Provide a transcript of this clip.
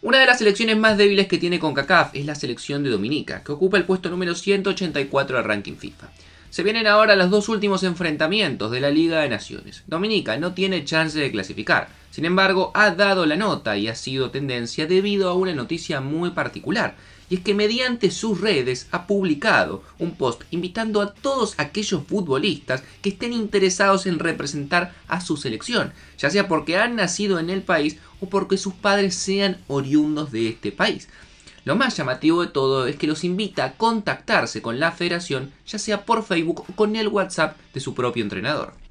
Una de las selecciones más débiles que tiene CONCACAF es la selección de Dominica, que ocupa el puesto número 184 del ranking FIFA. Se vienen ahora los dos últimos enfrentamientos de la Liga de Naciones. Dominica no tiene chance de clasificar, sin embargo, ha dado la nota y ha sido tendencia debido a una noticia muy particular, y es que mediante sus redes ha publicado un post invitando a todos aquellos futbolistas que estén interesados en representar a su selección, ya sea porque han nacido en el país o porque sus padres sean oriundos de este país. Lo más llamativo de todo es que los invita a contactarse con la federación, ya sea por Facebook o con el WhatsApp de su propio entrenador.